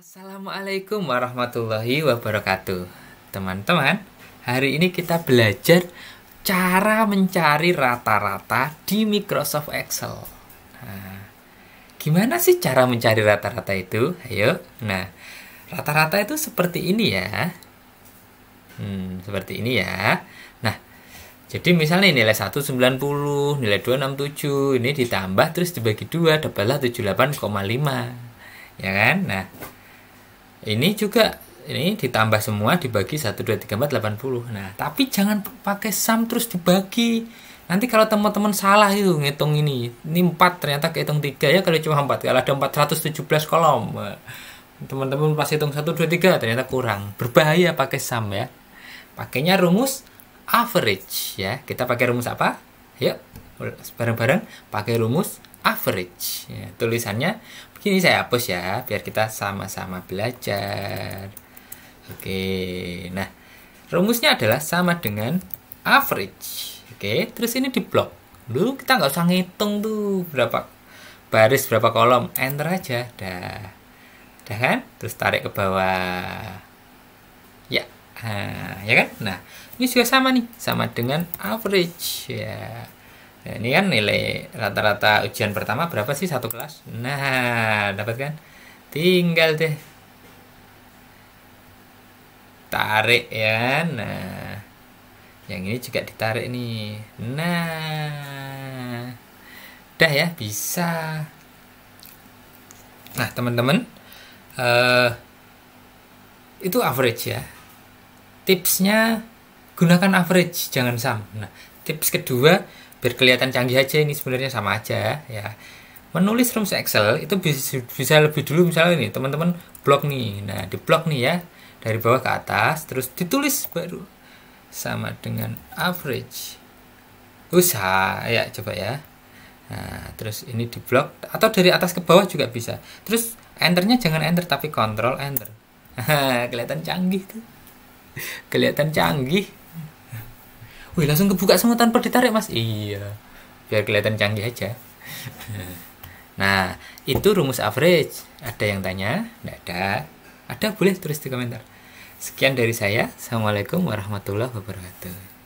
Assalamualaikum warahmatullahi wabarakatuh Teman-teman, hari ini kita belajar cara mencari rata-rata di Microsoft Excel nah, Gimana sih cara mencari rata-rata itu? Ayo, nah rata-rata itu seperti ini ya hmm, Seperti ini ya Nah, jadi misalnya nilai 190, nilai 267 ini ditambah terus dibagi 2, dapatlah 78,5 Ya kan? Nah, ini juga ini ditambah semua dibagi 1 2 3 4 80. Nah, tapi jangan pakai sum terus dibagi. Nanti kalau teman-teman salah itu ngitung ini, ini 4 ternyata kehitung 3 ya kalau cuma 4. Kalau ada 417 kolom. Teman-teman pas hitung 1 2 3 ternyata kurang. Berbahaya pakai sum ya. Pakainya rumus average ya. Kita pakai rumus apa? Yuk, bareng-bareng pakai rumus average ya, tulisannya begini saya hapus ya biar kita sama-sama belajar oke nah rumusnya adalah sama dengan average oke terus ini di blok dulu kita nggak usah ngitung tuh berapa baris berapa kolom enter aja dah dah kan terus tarik ke bawah ya nah, ya kan nah ini juga sama nih sama dengan average ya Nah, ini kan nilai rata-rata ujian pertama berapa sih satu kelas? Nah, dapat kan? Tinggal deh. Tarik ya. Nah. Yang ini juga ditarik nih. Nah. Dah ya, bisa. Nah, teman-teman, uh, itu average ya. Tipsnya gunakan average, jangan sum. Nah, tips kedua biar kelihatan canggih aja ini sebenarnya sama aja ya menulis rumus Excel itu bisa, bisa lebih dulu misalnya ini teman-teman blok nih nah di blok nih ya dari bawah ke atas terus ditulis baru sama dengan average usaha ya coba ya nah terus ini di blok atau dari atas ke bawah juga bisa terus enternya jangan enter tapi control enter kelihatan canggih tuh kelihatan canggih wih langsung kebuka semua tanpa ditarik mas iya biar kelihatan canggih aja nah itu rumus average ada yang tanya tidak ada ada boleh tulis di komentar sekian dari saya assalamualaikum warahmatullahi wabarakatuh